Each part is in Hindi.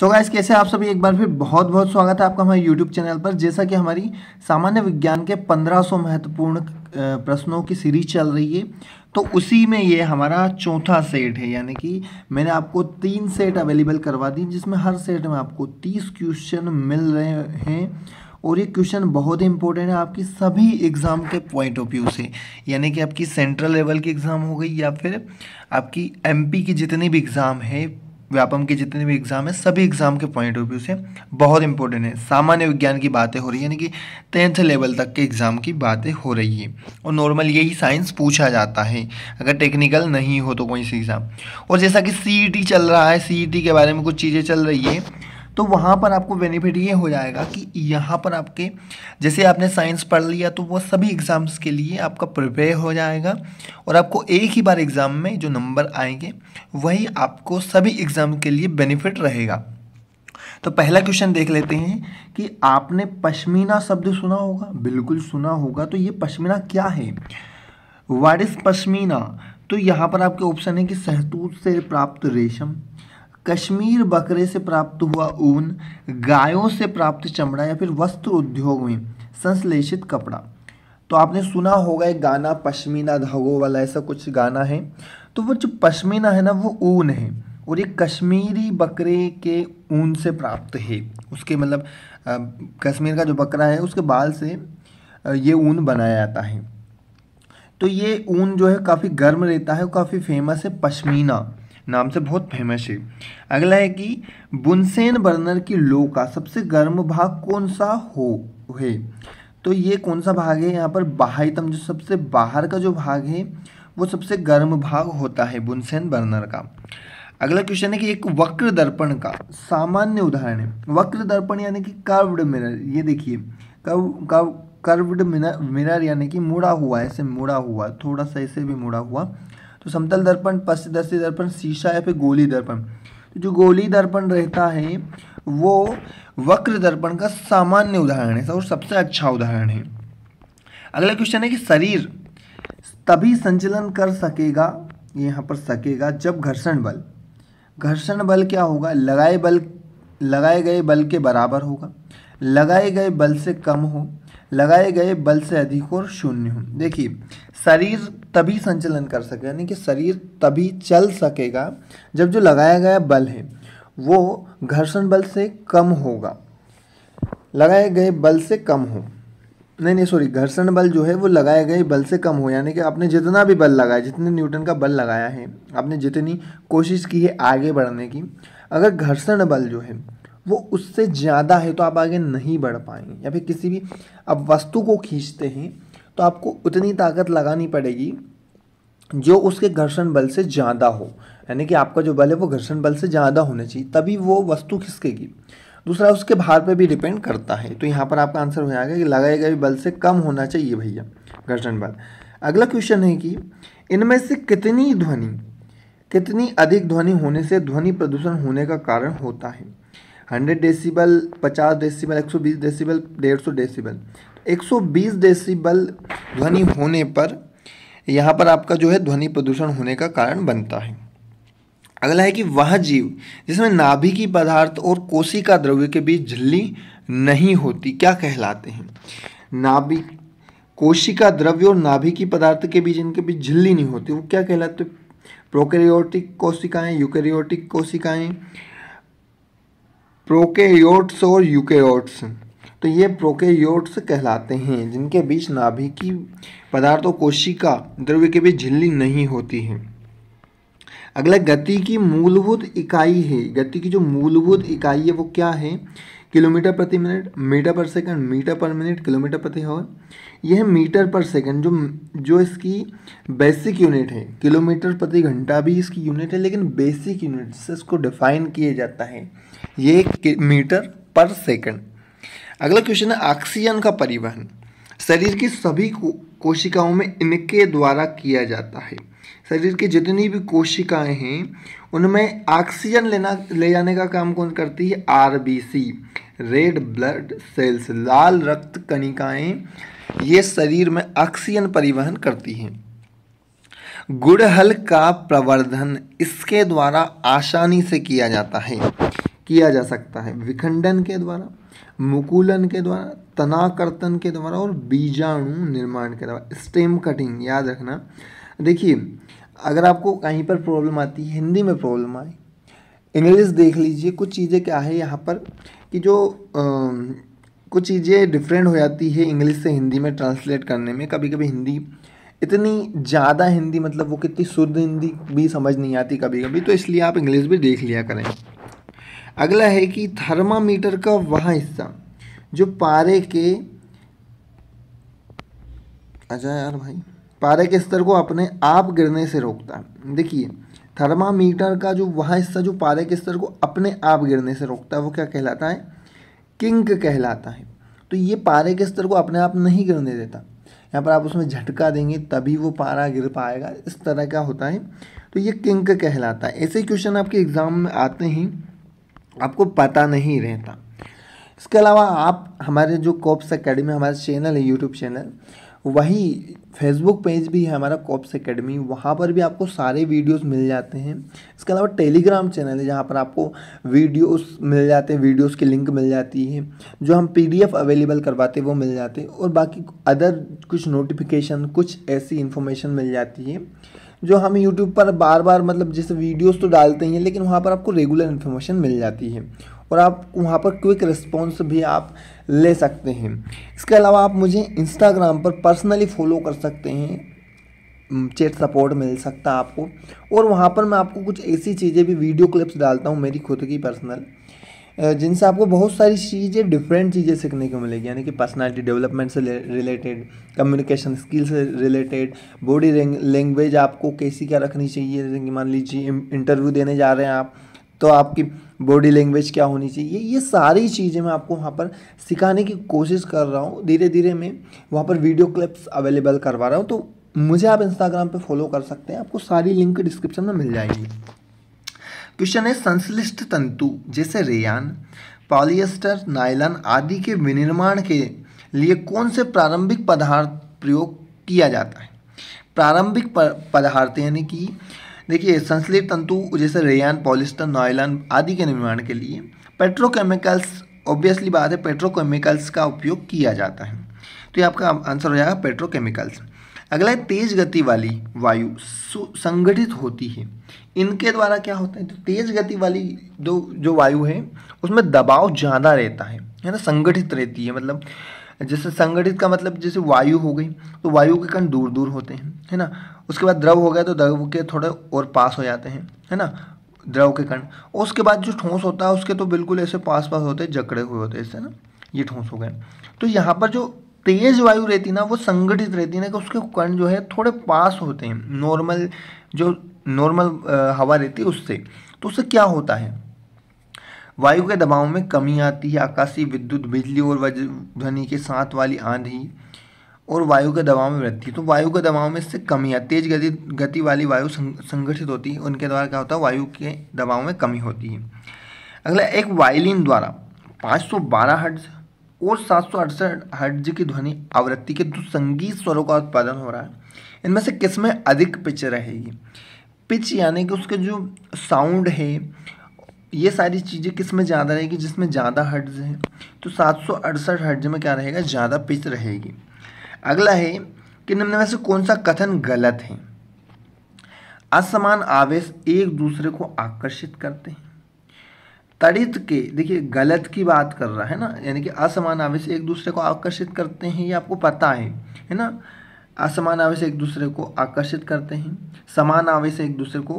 सो गाइस कैसे आप सभी एक बार फिर बहुत बहुत स्वागत है आपका हमारे यूट्यूब चैनल पर जैसा कि हमारी सामान्य विज्ञान के 1500 महत्वपूर्ण प्रश्नों की सीरीज चल रही है तो उसी में ये हमारा चौथा सेट है यानी कि मैंने आपको तीन सेट अवेलेबल करवा दी जिसमें हर सेट में आपको तीस क्वेश्चन मिल रहे हैं और ये क्वेश्चन बहुत ही इंपॉर्टेंट है आपकी सभी एग्ज़ाम के पॉइंट ऑफ व्यू से यानी कि आपकी सेंट्रल लेवल की एग्ज़ाम हो गई या फिर आपकी एमपी की जितनी भी एग्ज़ाम है व्यापम के जितने भी एग्ज़ाम हैं सभी एग्ज़ाम के पॉइंट ऑफ व्यू से बहुत इंपॉर्टेंट है सामान्य विज्ञान की बातें हो रही है यानी कि टेंथ लेवल तक के एग्ज़ाम की बातें हो रही है और नॉर्मल यही साइंस पूछा जाता है अगर टेक्निकल नहीं हो तो कोई सी एग्ज़ाम और जैसा कि सी e चल रहा है सी e के बारे में कुछ चीज़ें चल रही है तो वहाँ पर आपको बेनिफिट ये हो जाएगा कि यहाँ पर आपके जैसे आपने साइंस पढ़ लिया तो वो सभी एग्ज़ाम्स के लिए आपका प्रिपेयर हो जाएगा और आपको एक ही बार एग्ज़ाम में जो नंबर आएंगे वही आपको सभी एग्ज़ाम के लिए बेनिफिट रहेगा तो पहला क्वेश्चन देख लेते हैं कि आपने पश्मीना शब्द सुना होगा बिल्कुल सुना होगा तो ये पश्मीना क्या है वाट इज़ पश्मीना तो यहाँ पर आपके ऑप्शन है कि सहतूत से प्राप्त रेशम कश्मीर बकरे से प्राप्त हुआ ऊन गायों से प्राप्त चमड़ा या फिर वस्त्र उद्योग में संश्लेषित कपड़ा तो आपने सुना होगा एक गाना पश्मीना धागों वाला ऐसा कुछ गाना है तो वो जो पश्मीना है ना वो ऊन है और ये कश्मीरी बकरे के ऊन से प्राप्त है उसके मतलब कश्मीर का जो बकरा है उसके बाल से ये ऊन बनाया जाता है तो ये ऊन जो है काफ़ी गर्म रहता है और काफ़ी फेमस है पश्मीना नाम से बहुत फेमस है अगला है कि बुनसेन बर्नर की लो का सबसे गर्म भाग कौन सा हो है तो ये कौन सा भाग है यहाँ पर बाह्यतम जो सबसे बाहर का जो भाग है वो सबसे गर्म भाग होता है बुनसेन बर्नर का अगला क्वेश्चन है कि एक वक्र दर्पण का सामान्य उदाहरण है वक्र दर्पण यानी कि कर्व्ड मिरर ये देखिए कर्व कर्व कर्व्ड मिरर यानी कि मुड़ा हुआ ऐसे मुड़ा हुआ थोड़ा सा ऐसे भी मुड़ा हुआ तो समतल दर्पण पश्चदस्ती दर्पण शीशा या फिर गोली दर्पण तो जो गोली दर्पण रहता है वो वक्र दर्पण का सामान्य उदाहरण है और सबसे अच्छा उदाहरण है अगला क्वेश्चन है कि शरीर तभी संचलन कर सकेगा यहाँ पर सकेगा जब घर्षण बल घर्षण बल क्या होगा लगाए बल लगाए गए बल के बराबर होगा लगाए गए बल से कम हो लगाए गए बल से अधिक और शून्य हो देखिए शरीर तभी संचलन कर सके यानी कि शरीर तभी चल सकेगा जब जो लगाया गया बल है वो घर्षण बल से कम होगा लगाए गए बल से कम हो नहीं नहीं सॉरी घर्षण बल जो है वो लगाए गए बल से कम हो यानी कि आपने जितना भी बल लगाया जितने न्यूटन का बल लगाया है आपने जितनी कोशिश की है आगे बढ़ने की अगर घर्षण बल जो है वो उससे ज़्यादा है तो आप आगे नहीं बढ़ पाएंगे या फिर किसी भी अब वस्तु को खींचते हैं तो आपको उतनी ताकत लगानी पड़ेगी जो उसके घर्षण बल से ज़्यादा हो यानी कि आपका जो बल है वो घर्षण बल से ज़्यादा होना चाहिए तभी वो वस्तु खिसकेगी दूसरा उसके भार पे भी डिपेंड करता है तो यहाँ पर आपका आंसर हो जाएगा कि लगाए गए बल से कम होना चाहिए भैया घर्षण बल अगला क्वेश्चन है कि इनमें से कितनी ध्वनि कितनी अधिक ध्वनि होने से ध्वनि प्रदूषण होने का कारण होता है 100 decibel 50 decibel 120 decibel 150 decibel 120 decibel ध्वनि होने पर यहाँ पर आपका जो है ध्वनि प्रदूषण होने का कारण बनता है अगला है कि वह जीव जिसमें नाभि की पदार्थ और कोशिका द्रव्य के बीच झिल्ली नहीं होती क्या कहलाते हैं नाभि कोशिका द्रव्य और नाभि की पदार्थ के बीच इनके बीच झिल्ली नहीं होती वो क्या कहलाते प्रोकैरियोटिक कोशिकाएं यूकैरियोटिक कोशिकाएं प्रोकेयोट्स और यूकेयोट्स तो ये प्रोकेयोट्स कहलाते हैं जिनके बीच नाभिकी पदार्थों कोशिका द्रव्य के बीच झिल्ली नहीं होती है अगला गति की मूलभूत इकाई है गति की जो मूलभूत इकाई है वो क्या है किलोमीटर प्रति मिनट मीटर पर सेकंड मीटर पर मिनट किलोमीटर प्रति आवर यह मीटर पर सेकंड जो जो इसकी बेसिक यूनिट है किलोमीटर प्रति घंटा भी इसकी यूनिट है लेकिन बेसिक यूनिट से इसको डिफाइन किया जाता है ये मीटर पर सेकंड अगला क्वेश्चन है ऑक्सीजन का परिवहन शरीर की सभी कोशिकाओं में इनके द्वारा किया जाता है शरीर की जितनी भी कोशिकाएं हैं उनमें ऑक्सीजन लेना ले जाने का काम कौन करती है आरबीसी रेड ब्लड सेल्स लाल रक्त कणिकाएं ये शरीर में ऑक्सीजन परिवहन करती हैं गुड़हल का प्रवर्धन इसके द्वारा आसानी से किया जाता है किया जा सकता है विखंडन के द्वारा मुकुलन के द्वारा तनाकर्तन के द्वारा और बीजाणु निर्माण के द्वारा स्टेम कटिंग याद रखना देखिए अगर आपको कहीं पर प्रॉब्लम आती है हिंदी में प्रॉब्लम आए इंग्लिश देख लीजिए कुछ चीज़ें क्या है यहाँ पर कि जो आ, कुछ चीज़ें डिफरेंट हो जाती है इंग्लिश से हिंदी में ट्रांसलेट करने में कभी कभी हिंदी इतनी ज़्यादा हिंदी मतलब वो कितनी शुद्ध हिंदी भी समझ नहीं आती कभी कभी तो इसलिए आप इंग्लिश भी देख लिया करें अगला है कि थर्मामीटर का वह हिस्सा जो पारे के अच्छा यार भाई पारे के स्तर को अपने आप गिरने से रोकता है देखिए थर्मामीटर का जो वह हिस्सा जो पारे के स्तर को अपने आप गिरने से रोकता है वो क्या कहलाता है किंक कहलाता है तो ये पारे के स्तर को अपने आप नहीं गिरने देता यहाँ पर आप उसमें झटका देंगे तभी वो पारा गिर पाएगा इस तरह का होता है तो ये किंक कहलाता है ऐसे क्वेश्चन आपके एग्ज़ाम में आते हैं आपको पता नहीं रहता इसके अलावा आप हमारे जो कॉप्स अकेडमी हमारा चैनल है यूट्यूब चैनल वही फेसबुक पेज भी है हमारा कॉप्स अकेडमी वहाँ पर भी आपको सारे वीडियोस मिल जाते हैं इसके अलावा टेलीग्राम चैनल है जहाँ पर आपको वीडियोस मिल जाते हैं वीडियोस की लिंक मिल जाती है जो हम पीडीएफ अवेलेबल करवाते हैं वो मिल जाते हैं और बाकी अदर कुछ नोटिफिकेशन कुछ ऐसी इन्फॉर्मेशन मिल जाती है जो हम यूट्यूब पर बार बार मतलब जैसे वीडियोस तो डालते ही हैं लेकिन वहाँ पर आपको रेगुलर इन्फॉर्मेशन मिल जाती है और आप वहाँ पर क्विक रिस्पॉन्स भी आप ले सकते हैं इसके अलावा आप मुझे इंस्टाग्राम पर पर्सनली फॉलो कर सकते हैं चेट सपोर्ट मिल सकता है आपको और वहाँ पर मैं आपको कुछ ऐसी चीज़ें भी वीडियो क्लिप्स डालता हूँ मेरी खुद की पर्सनल जिनसे आपको बहुत सारी चीज़ें डिफरेंट चीज़ें सीखने को मिलेगी यानी कि पर्सनालिटी डेवलपमेंट से रिलेटेड कम्युनिकेशन स्किल से रिलेटेड बॉडी लैंग्वेज आपको कैसी क्या रखनी चाहिए जैसे कि मान लीजिए इंटरव्यू देने जा रहे हैं आप तो आपकी बॉडी लैंग्वेज क्या होनी चाहिए ये सारी चीज़ें मैं आपको वहाँ पर सिखाने की कोशिश कर रहा हूँ धीरे धीरे मैं वहाँ पर वीडियो क्लिप्स अवेलेबल करवा रहा हूँ तो मुझे आप इंस्टाग्राम पे फॉलो कर सकते हैं आपको सारी लिंक डिस्क्रिप्शन में मिल जाएगी क्वेश्चन है संश्लिष्ट तंतु जैसे रेयान पॉलिएस्टर नायलन आदि के विनिर्माण के लिए कौन से प्रारंभिक पदार्थ प्रयोग किया जाता है प्रारंभिक पदार्थ यानी कि देखिए संश्लिष्ट तंतु जैसे रेयान पॉलिस्टर नायलन आदि के निर्माण के लिए पेट्रोकेमिकल्स ऑब्वियसली बात है पेट्रोकेमिकल्स का उपयोग किया जाता है तो ये आपका आंसर हो जाएगा पेट्रोकेमिकल्स अगला है तेज गति वाली वायु संगठित होती है इनके द्वारा क्या होता है तो तेज गति वाली जो जो वायु है उसमें दबाव ज़्यादा रहता है है ना संगठित रहती है मतलब जैसे संगठित का मतलब जैसे वायु हो गई तो वायु के कण दूर दूर होते हैं है ना उसके बाद द्रव हो गया तो द्रव के थोड़े और पास हो जाते हैं है ना द्रव के कण उसके बाद जो ठोस होता है उसके तो बिल्कुल ऐसे पास पास होते हैं जकड़े हुए होते हैं ऐसे ना ये ठोस हो गए तो यहाँ पर जो तेज़ वायु रहती ना वो संगठित रहती ना कि उसके कण जो है थोड़े पास होते हैं नॉर्मल जो नॉर्मल हवा रहती है उससे तो उससे क्या होता है वायु के दबाव में कमी आती है आकाशीय विद्युत बिजली और ध्वनि के साथ वाली आंधी और वायु के दबाव में वृद्धि तो वायु के दबाव में इससे कमी आती तेज गति गति वाली वायु संगठित होती है उनके द्वारा क्या होता है वायु के दबाव में कमी होती है अगला एक वायलिन द्वारा 512 सौ हर्ट्ज और सात सौ अड़सठ हर्ज की ध्वनि आवृत्ति के दो संगीत स्वरों का उत्पादन हो रहा है इनमें से किसमें अधिक पिच रहेगी पिच यानी कि उसके जो साउंड है ये सारी चीज़ें किस में ज़्यादा रहेगी जिसमें ज़्यादा हर्ट्ज है तो सात सौ अड़सठ हर्ट्ज में क्या रहेगा ज़्यादा पिच रहेगी अगला है कि निम्न में से कौन सा कथन गलत है असमान आवेश एक दूसरे को आकर्षित करते हैं तड़ित के देखिए गलत की बात कर रहा है ना यानी कि असमान आवेश एक दूसरे को आकर्षित करते हैं ये आपको पता है है ना असमान आवेश एक दूसरे को आकर्षित करते हैं समान आवेश एक दूसरे को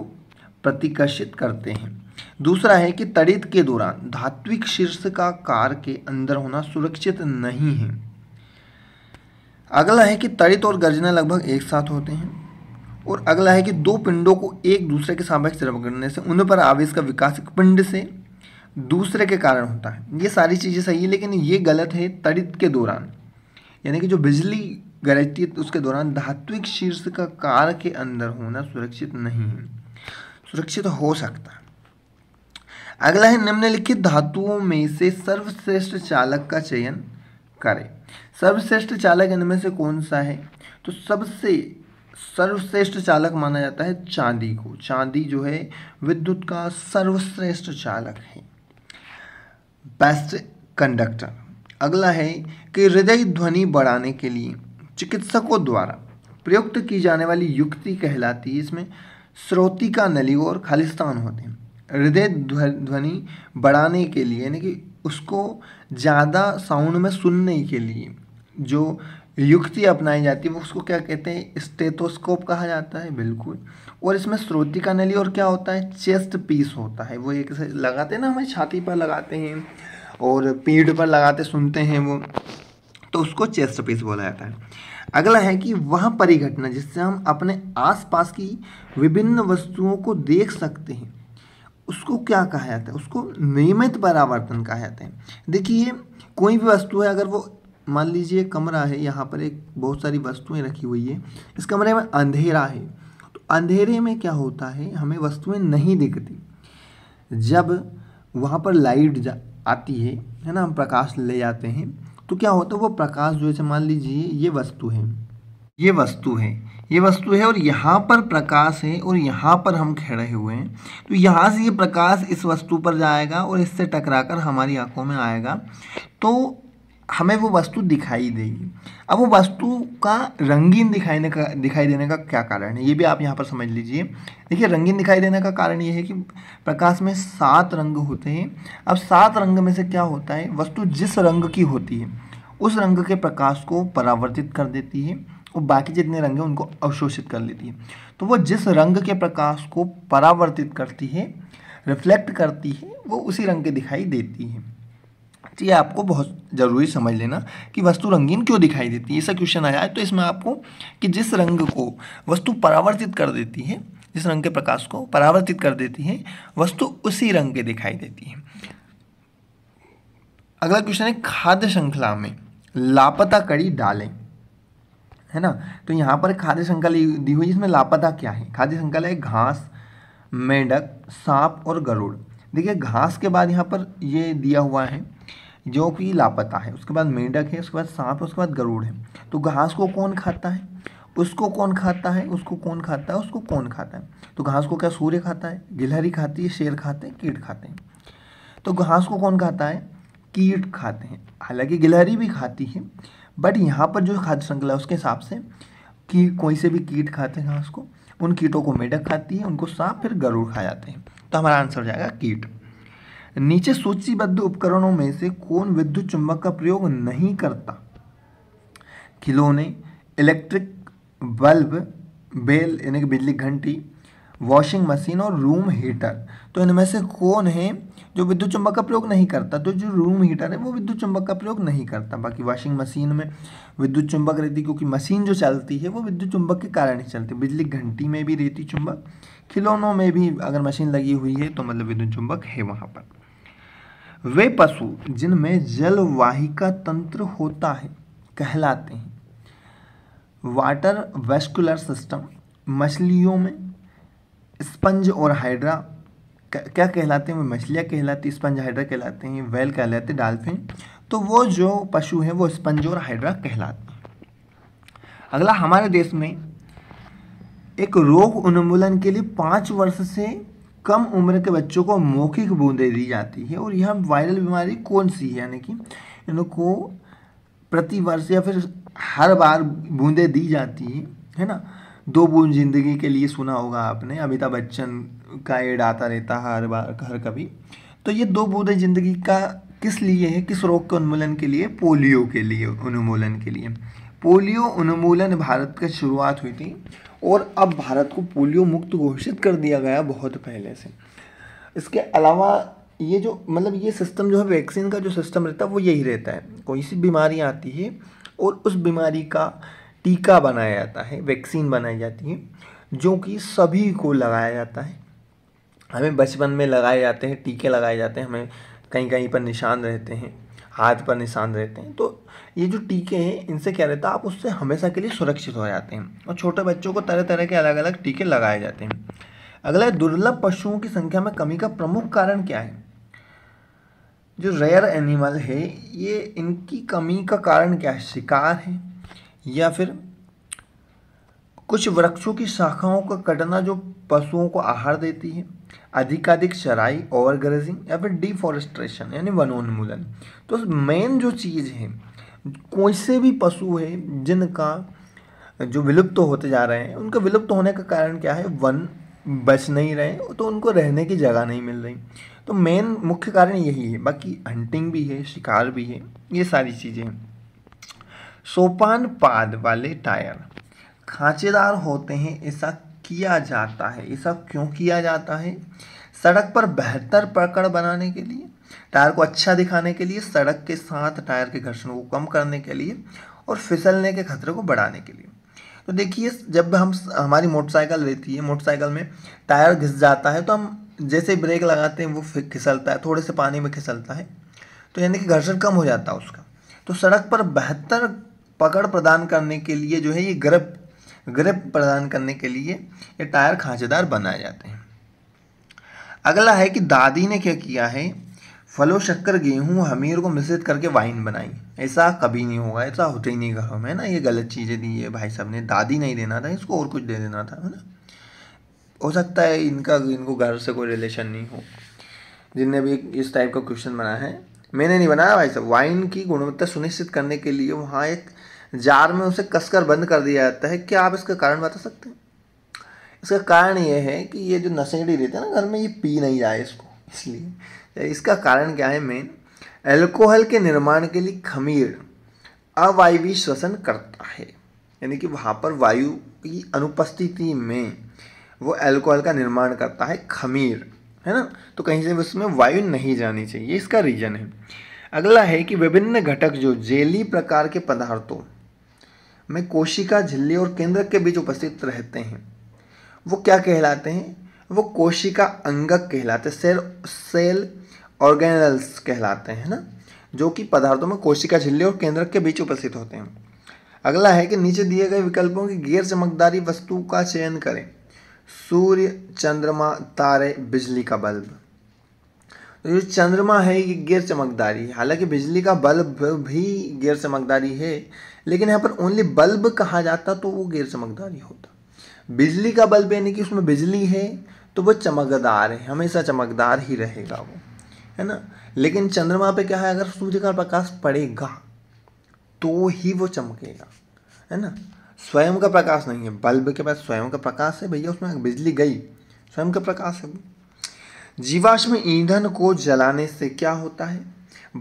प्रतिकर्षित करते हैं दूसरा है कि तड़ित के दौरान धात्विक शीर्ष का कार के अंदर होना सुरक्षित नहीं है अगला है कि तड़ित और गर्जना लगभग एक साथ होते हैं और अगला है कि दो पिंडों को एक दूसरे के सापेक्ष रगड़ने से उन पर आवेश का विकास पिंड से दूसरे के कारण होता है ये सारी चीज़ें सही है लेकिन ये गलत है तड़ित के दौरान यानी कि जो बिजली गरजती है तो उसके दौरान धात्विक शीर्ष का कार के अंदर होना सुरक्षित नहीं है सुरक्षित हो सकता है अगला है निम्नलिखित धातुओं में से सर्वश्रेष्ठ चालक का चयन करें सर्वश्रेष्ठ चालक इनमें से कौन सा है तो सबसे सर्वश्रेष्ठ चालक माना जाता है चांदी को चांदी जो है विद्युत का सर्वश्रेष्ठ चालक है बेस्ट कंडक्टर अगला है कि हृदय ध्वनि बढ़ाने के लिए चिकित्सकों द्वारा प्रयुक्त की जाने वाली युक्ति कहलाती है इसमें स्रोती का नली और खालिस्तान होते हैं हृदय ध्वनि बढ़ाने के लिए यानी कि उसको ज़्यादा साउंड में सुनने के लिए जो युक्ति अपनाई जाती है उसको क्या कहते हैं स्टेथोस्कोप कहा जाता है बिल्कुल और इसमें स्रोती का नली और क्या होता है चेस्ट पीस होता है वो एक लगाते हैं ना हमें छाती पर लगाते हैं और पीठ पर लगाते सुनते हैं वो तो उसको चेस्ट पीस बोला जाता है अगला है कि वह परिघटना जिससे हम अपने आसपास की विभिन्न वस्तुओं को देख सकते हैं उसको क्या कहा जाता है उसको नियमित परावर्तन कहा जाता है देखिए कोई भी वस्तु है अगर वो मान लीजिए कमरा है यहाँ पर एक बहुत सारी वस्तुएं रखी हुई है इस कमरे में अंधेरा है तो अंधेरे में क्या होता है हमें वस्तुएं नहीं दिखती जब वहाँ पर लाइट जा आती है है ना हम प्रकाश ले जाते हैं तो क्या होता है वो प्रकाश जो है मान लीजिए ये वस्तु है ये वस्तु है ये वस्तु है और यहाँ पर प्रकाश है और यहाँ पर हम खड़े हुए हैं तो यहाँ से ये प्रकाश इस वस्तु पर जाएगा और इससे टकराकर हमारी आंखों में आएगा तो हमें वो वस्तु दिखाई देगी अब वो वस्तु का रंगीन दिखाने का दिखाई देने का क्या कारण है ये भी आप यहाँ पर समझ लीजिए देखिए रंगीन दिखाई देने का कारण ये है कि प्रकाश में सात रंग होते हैं अब सात रंग में से क्या होता है वस्तु जिस रंग की होती है उस रंग के प्रकाश को परावर्तित कर देती है और बाकी जितने रंग हैं उनको अवशोषित कर लेती है तो वो जिस रंग के प्रकाश को परावर्तित करती है रिफ्लेक्ट करती है वो उसी रंग के दिखाई देती है तो ये आपको बहुत ज़रूरी समझ लेना कि वस्तु रंगीन क्यों दिखाई देती है ऐसा क्वेश्चन आया है तो इसमें आपको कि जिस रंग को वस्तु परावर्तित कर देती है जिस रंग के प्रकाश को परावर्तित कर देती है वस्तु उसी रंग के दिखाई देती है अगला क्वेश्चन है खाद्य श्रृंखला में लापता कड़ी डालें है ना तो यहाँ पर खाद्य श्रृंखला दी हुई इसमें लापता क्या है खाद्य श्रृंखला है घास मेंढक सांप और गरुड़ देखिए घास के बाद यहाँ पर ये दिया हुआ है जो कि लापता है उसके बाद मेंढक है उसके बाद सांप है उसके बाद गरुड़ है तो घास को कौन खाता है उसको कौन खाता है उसको कौन खाता है उसको कौन खाता है तो घास को क्या सूर्य खाता है गिलहरी खाती है शेर खाते हैं कीट खाते हैं तो घास को कौन खाता है कीट खाते हैं हालांकि गिलहरी भी खाती है बट यहाँ पर जो खाद्य श्रृंखला है उसके हिसाब से कि कोई से भी कीट खाते हैं घास को उन कीटों को मेढक खाती है उनको सांप फिर गरुड़ खा जाते हैं तो हमारा आंसर हो जाएगा कीट नीचे सूचीबद्ध उपकरणों में से कौन विद्युत चुंबक का प्रयोग नहीं करता खिलौने इलेक्ट्रिक बल्ब बेल यानी कि बिजली घंटी वॉशिंग मशीन और रूम हीटर तो इनमें से कौन है जो विद्युत चुंबक का प्रयोग नहीं करता तो जो रूम हीटर है वो विद्युत चुंबक का प्रयोग नहीं करता बाकी वॉशिंग मशीन में विद्युत चुंबक रहती क्योंकि मशीन जो चलती है वो विद्युत चुंबक के कारण ही चलती है बिजली घंटी में भी रहती चुंबक खिलौनों में भी अगर मशीन लगी हुई है तो मतलब विद्युत चुंबक है वहाँ पर वे पशु जिनमें जलवाहिका तंत्र होता है कहलाते हैं वाटर वेस्कुलर सिस्टम मछलियों में स्पंज और हाइड्रा क्या कहलाते हैं वो मछलियाँ कहलाती स्पंज हाइड्रा कहलाते हैं वेल कहलाते हैं डाल्फिन तो वो जो पशु हैं वो स्पंज और हाइड्रा कहलाते हैं अगला हमारे देश में एक रोग उन्मूलन के लिए पाँच वर्ष से कम उम्र के बच्चों को मौखिक बूंदें दी जाती है और यह वायरल बीमारी कौन सी है यानी कि इनको प्रतिवर्ष या फिर हर बार बूंदें दी जाती है है ना दो बूंद जिंदगी के लिए सुना होगा आपने अमिताभ बच्चन का एड आता रहता है हर बार हर कभी तो ये दो बूंदें जिंदगी का किस लिए है किस रोग के उन्मूलन के लिए पोलियो के लिए उन्मूलन के लिए पोलियो उन्मूलन भारत का शुरुआत हुई थी और अब भारत को पोलियो मुक्त घोषित कर दिया गया बहुत पहले से इसके अलावा ये जो मतलब ये सिस्टम जो है वैक्सीन का जो सिस्टम रहता है वो यही रहता है कोई सी बीमारी आती है और उस बीमारी का टीका बनाया जाता है वैक्सीन बनाई जाती है जो कि सभी को लगाया जाता है हमें बचपन में लगाए जाते हैं टीके लगाए जाते हैं हमें कहीं कहीं पर निशान रहते हैं हाथ पर निशान रहते हैं तो ये जो टीके हैं इनसे क्या रहता है आप उससे हमेशा के लिए सुरक्षित हो जाते हैं और छोटे बच्चों को तरह तरह के अलग अलग टीके लगाए जाते हैं अगला है दुर्लभ पशुओं की संख्या में कमी का प्रमुख कारण क्या है जो रेयर एनिमल है ये इनकी कमी का कारण क्या है शिकार है या फिर कुछ वृक्षों की शाखाओं का कटना जो पशुओं को आहार देती है अधिकाधिक शराई ओवरग्रेजिंग या फिर डिफॉरेस्ट्रेशन यानी वनोन्मूलन तो मेन जो चीज़ है कोई से भी पशु है जिनका जो विलुप्त तो होते जा रहे हैं उनका विलुप्त तो होने का कारण क्या है वन बच नहीं रहे तो उनको रहने की जगह नहीं मिल रही तो मेन मुख्य कारण यही है बाकी हंटिंग भी है शिकार भी है ये सारी चीज़ें हैं सोपान पाद वाले टायर खांचेदार होते हैं ऐसा किया जाता है ये सब क्यों किया जाता है सड़क पर बेहतर पकड़ बनाने के लिए टायर को अच्छा दिखाने के लिए सड़क के साथ टायर के घर्षण को कम करने के लिए और फिसलने के खतरे को बढ़ाने के लिए तो देखिए जब हम हमारी मोटरसाइकिल रहती है मोटरसाइकिल में टायर घिस जाता है तो हम जैसे ब्रेक लगाते हैं वो खिसलता है थोड़े से पानी में खिसलता है तो यानी कि घर्षण कम हो जाता है उसका तो सड़क पर बेहतर पकड़ प्रदान करने के लिए जो है ये ग्रप ग्रिप प्रदान करने के लिए ये टायर खांचेदार बनाए जाते हैं अगला है कि दादी ने क्या किया है फलो शक्कर गेहूँ हमीर को मिश्रित करके वाइन बनाई ऐसा कभी नहीं होगा ऐसा होते ही नहीं घरों में ना ये गलत चीज़ें दी है भाई साहब ने दादी नहीं देना था इसको और कुछ दे देना था है ना हो सकता है इनका इनको घर से कोई रिलेशन नहीं हो जिनने भी इस टाइप का क्वेश्चन बनाया है मैंने नहीं बनाया भाई साहब वाइन की गुणवत्ता सुनिश्चित करने के लिए वहाँ एक जार में उसे कसकर बंद कर दिया जाता है क्या आप इसका कारण बता सकते हैं इसका कारण ये है कि ये जो नशेड़ी रहते हैं ना घर में ये पी नहीं जाए इसको इसलिए इसका कारण क्या है मेन एल्कोहल के निर्माण के लिए खमीर अवायवी श्वसन करता है यानी कि वहाँ पर वायु की अनुपस्थिति में वो एल्कोहल का निर्माण करता है खमीर है ना तो कहीं से उसमें वायु नहीं जानी चाहिए इसका रीजन है अगला है कि विभिन्न घटक जो जेली प्रकार के पदार्थों में कोशिका झिल्ली और केंद्रक के बीच उपस्थित रहते हैं वो क्या कहलाते हैं वो कोशिका अंगक कहलाते सेल सेल ऑर्गेनल्स कहलाते हैं ना जो कि पदार्थों में कोशिका झिल्ली और केंद्रक के बीच उपस्थित होते हैं अगला है कि नीचे दिए गए विकल्पों की गैर चमकदारी वस्तु का चयन करें सूर्य चंद्रमा तारे बिजली का बल्ब तो जो चंद्रमा है ये गैर चमकदारी हालांकि बिजली का बल्ब भी गैर चमकदारी है लेकिन यहाँ पर ओनली बल्ब कहा जाता तो वो गैर चमकदारी होता बिजली का बल्ब यानी कि उसमें बिजली है तो वो चमकदार है हमेशा चमकदार ही रहेगा वो है ना लेकिन चंद्रमा पे क्या है अगर सूर्य का प्रकाश पड़ेगा तो ही वो चमकेगा है ना स्वयं का प्रकाश नहीं है बल्ब के पास स्वयं का प्रकाश है भैया उसमें बिजली गई स्वयं का प्रकाश है जीवाश्म ईंधन को जलाने से क्या होता है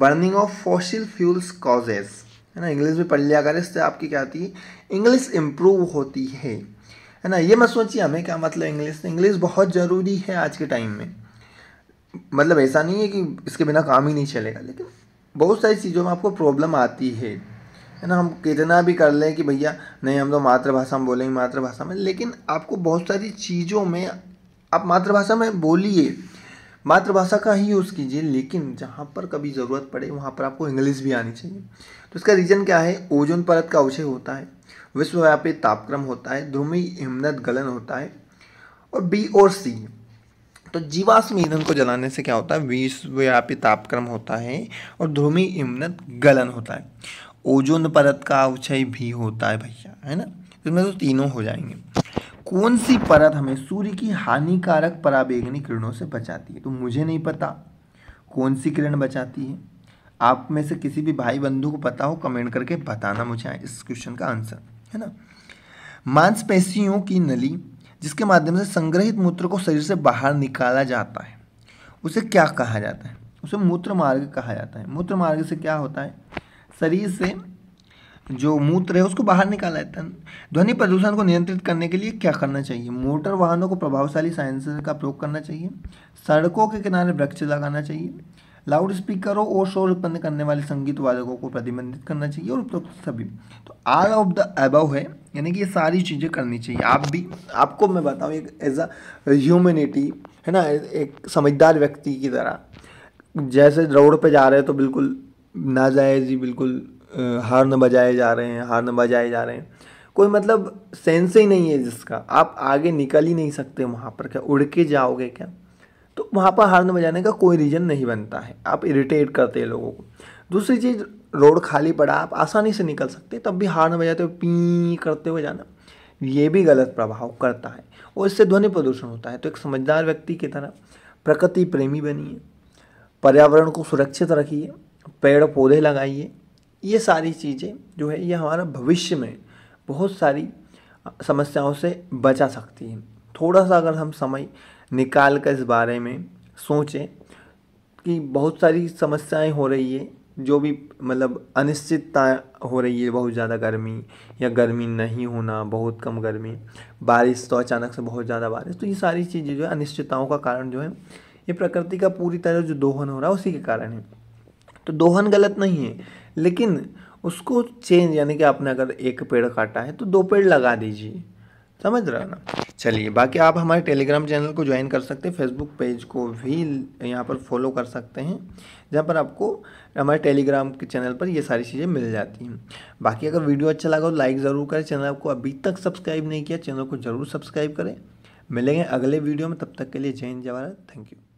burning of fossil fuels causes है ना इंग्लिश भी पढ़ लिया करें इससे आपकी क्या होती है इंग्लिश इम्प्रूव होती है है ना ये मत सोचिए हमें क्या मतलब इंग्लिश इंग्लिश बहुत ज़रूरी है आज के टाइम में मतलब ऐसा नहीं है कि इसके बिना काम ही नहीं चलेगा लेकिन बहुत सारी चीज़ों में आपको प्रॉब्लम आती है है ना हम कितना भी कर लें कि भैया नहीं हम तो मातृभाषा में बोलेंगे मातृभाषा में लेकिन आपको बहुत सारी चीज़ों में आप मातृभाषा में बोलिए मातृभाषा का ही यूज़ कीजिए लेकिन जहाँ पर कभी ज़रूरत पड़े वहाँ पर आपको इंग्लिश भी आनी चाहिए तो इसका रीज़न क्या है ओजोन परत का अवशय होता है विश्वव्यापी तापक्रम होता है ध्रुवी हिमनत गलन होता है और बी और सी तो जीवाश्म ईंधन को जलाने से क्या होता है विश्वव्यापी तापक्रम होता है और ध्रुवी हिमनत गलन होता है ओजोन परत का अवशय भी होता है भैया है ना इसमें तो तीनों हो जाएंगे कौन सी परत हमें सूर्य की हानिकारक पराबेगनी किरणों से बचाती है तो मुझे नहीं पता कौन सी किरण बचाती है आप में से किसी भी भाई बंधु को पता हो कमेंट करके बताना मुझे इस क्वेश्चन का आंसर है ना मांसपेशियों की नली जिसके माध्यम से संग्रहित मूत्र को शरीर से बाहर निकाला जाता है उसे क्या कहा जाता है उसे मूत्र मार्ग कहा जाता है मूत्र मार्ग से क्या होता है शरीर से जो मूत्र है उसको बाहर निकाला जाता है ध्वनि प्रदूषण को नियंत्रित करने के लिए क्या करना चाहिए मोटर वाहनों को प्रभावशाली साइंसर का प्रयोग करना चाहिए सड़कों के किनारे वृक्ष लगाना चाहिए लाउड स्पीकरों और शोर उत्पन्न करने वाले संगीत वादकों को प्रतिबंधित करना चाहिए और उपरोक्त सभी तो आल ऑफ द अबव है यानी कि ये सारी चीज़ें करनी चाहिए आप भी आपको मैं बताऊँ एक एज अ ह्यूमेनिटी है ना एक समझदार व्यक्ति की तरह जैसे रोड पे जा रहे हैं तो बिल्कुल ना जाए जी बिल्कुल हार्न बजाए जा रहे हैं हार्न बजाए जा रहे हैं कोई मतलब सेंस ही नहीं है जिसका आप आगे निकल ही नहीं सकते वहाँ पर क्या उड़ के जाओगे क्या तो वहाँ पर हार्न बजाने का कोई रीज़न नहीं बनता है आप इरिटेट करते हैं लोगों को दूसरी चीज़ रोड खाली पड़ा आप आसानी से निकल सकते तब भी हार्न बजाते हुए पी करते हुए जाना ये भी गलत प्रभाव करता है और इससे ध्वनि प्रदूषण होता है तो एक समझदार व्यक्ति की तरह प्रकृति प्रेमी बनिए पर्यावरण को सुरक्षित रखिए पेड़ पौधे लगाइए ये सारी चीज़ें जो है ये हमारा भविष्य में बहुत सारी समस्याओं से बचा सकती हैं थोड़ा सा अगर हम समय निकाल कर इस बारे में सोचें कि बहुत सारी समस्याएं हो रही है जो भी मतलब अनिश्चितता हो रही है बहुत ज़्यादा गर्मी या गर्मी नहीं होना बहुत कम गर्मी बारिश तो अचानक से बहुत ज़्यादा बारिश तो ये सारी चीज़ें जो है अनिश्चितताओं का कारण जो है ये प्रकृति का पूरी तरह जो दोहन हो रहा है उसी के कारण है तो दोहन गलत नहीं है लेकिन उसको चेंज यानी कि आपने अगर एक पेड़ काटा है तो दो पेड़ लगा दीजिए समझ रहे हो ना चलिए बाकी आप हमारे टेलीग्राम चैनल को ज्वाइन कर सकते हैं फेसबुक पेज को भी यहाँ पर फॉलो कर सकते हैं जहाँ पर आपको हमारे टेलीग्राम के चैनल पर ये सारी चीज़ें मिल जाती हैं बाकी अगर वीडियो अच्छा लगा तो लाइक ज़रूर करें चैनल को अभी तक सब्सक्राइब नहीं किया चैनल को ज़रूर सब्सक्राइब करें मिलेंगे अगले वीडियो में तब तक के लिए जय हिंद जवाहर थैंक यू